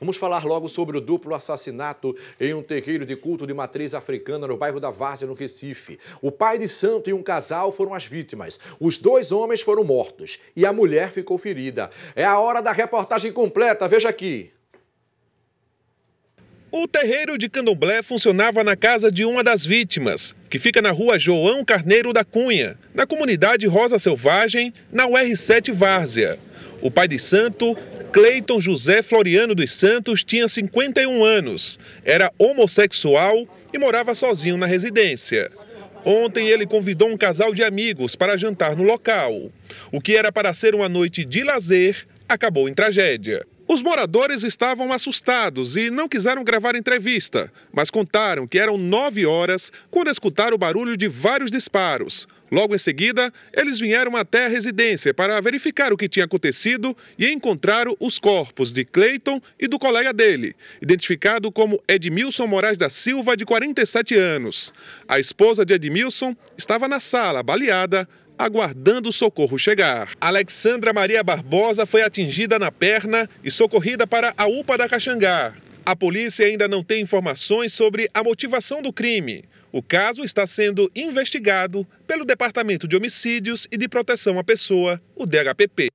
Vamos falar logo sobre o duplo assassinato em um terreiro de culto de matriz africana no bairro da Várzea, no Recife. O pai de santo e um casal foram as vítimas. Os dois homens foram mortos e a mulher ficou ferida. É a hora da reportagem completa, veja aqui. O terreiro de candomblé funcionava na casa de uma das vítimas, que fica na rua João Carneiro da Cunha, na comunidade Rosa Selvagem, na UR7 Várzea. O pai de santo Cleiton José Floriano dos Santos tinha 51 anos, era homossexual e morava sozinho na residência. Ontem ele convidou um casal de amigos para jantar no local. O que era para ser uma noite de lazer acabou em tragédia. Os moradores estavam assustados e não quiseram gravar entrevista, mas contaram que eram nove horas quando escutaram o barulho de vários disparos. Logo em seguida, eles vieram até a residência para verificar o que tinha acontecido e encontraram os corpos de Cleiton e do colega dele, identificado como Edmilson Moraes da Silva, de 47 anos. A esposa de Edmilson estava na sala, baleada, aguardando o socorro chegar. Alexandra Maria Barbosa foi atingida na perna e socorrida para a UPA da Caxangá. A polícia ainda não tem informações sobre a motivação do crime. O caso está sendo investigado pelo Departamento de Homicídios e de Proteção à Pessoa, o DHPP.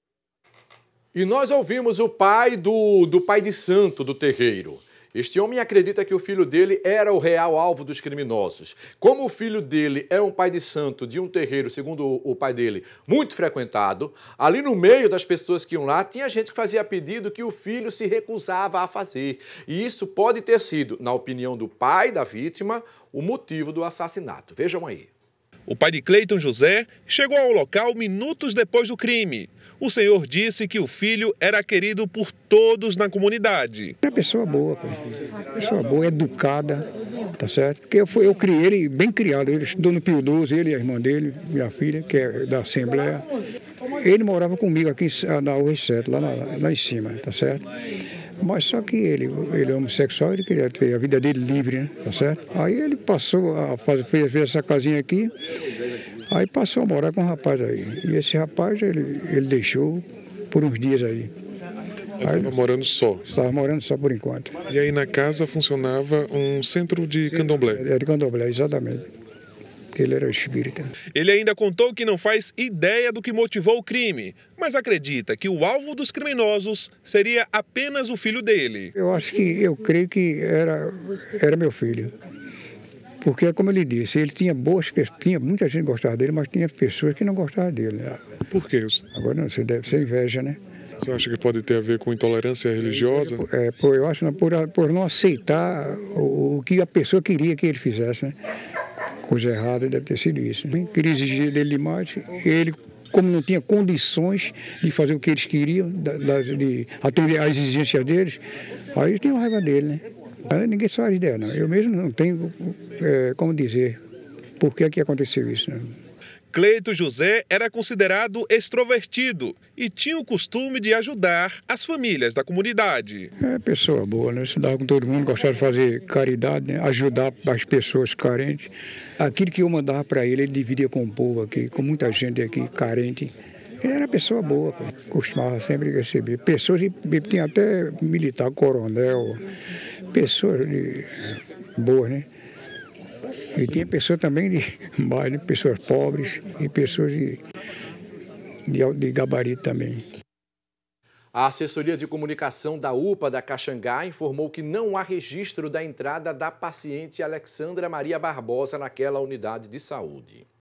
E nós ouvimos o pai do, do pai de santo do terreiro. Este homem acredita que o filho dele era o real alvo dos criminosos. Como o filho dele é um pai de santo de um terreiro, segundo o pai dele, muito frequentado, ali no meio das pessoas que iam lá, tinha gente que fazia pedido que o filho se recusava a fazer. E isso pode ter sido, na opinião do pai da vítima, o motivo do assassinato. Vejam aí. O pai de Cleiton José chegou ao local minutos depois do crime o senhor disse que o filho era querido por todos na comunidade. É uma pessoa boa, né? pessoa boa, educada, tá certo? Porque eu, fui, eu criei ele bem criado, ele estudou no Pio 12, ele e a irmã dele, minha filha, que é da Assembleia. Ele morava comigo aqui na UR7, lá, na, lá em cima, tá certo? Mas só que ele, ele é homossexual, ele queria ter a vida dele livre, né? Tá certo? Aí ele passou a fazer, fez essa casinha aqui Aí passou a morar com um rapaz aí. E esse rapaz, ele, ele deixou por uns dias aí. Estava morando só? Estava morando só por enquanto. E aí na casa funcionava um centro de Sim, candomblé? Era é, de candomblé, exatamente. Ele era espírita. Ele ainda contou que não faz ideia do que motivou o crime, mas acredita que o alvo dos criminosos seria apenas o filho dele. Eu acho que, eu creio que era, era meu filho. Porque, como ele disse, ele tinha boas pessoas, muita gente gostava dele, mas tinha pessoas que não gostavam dele. Por quê? Agora não, você deve ser inveja, né? Você acha que pode ter a ver com intolerância religiosa? É, por, eu acho por, por não aceitar o, o, que a pessoa queria que ele fizesse. Né? Coisa errada deve ter sido isso. Né? Queria exigir dele demais. Ele, como não tinha condições de fazer o que eles queriam, da, da, de atender às exigências deles, aí tem uma raiva dele, né? ninguém sabe ideia, não. Eu mesmo não tenho é, como dizer por que, é que aconteceu isso. Não. Cleito José era considerado extrovertido e tinha o costume de ajudar as famílias da comunidade. É pessoa boa, né? Se com todo mundo, gostava de fazer caridade, né? ajudar as pessoas carentes. Aquilo que eu mandava para ele, ele dividia com o povo aqui, com muita gente aqui carente. Ele era pessoa boa, costumava sempre receber pessoas e tinha até militar, coronel, pessoas de, boas, né? E tinha pessoas também de baile, pessoas pobres e pessoas de, de, de gabarito também. A assessoria de comunicação da UPA da Caxangá informou que não há registro da entrada da paciente Alexandra Maria Barbosa naquela unidade de saúde.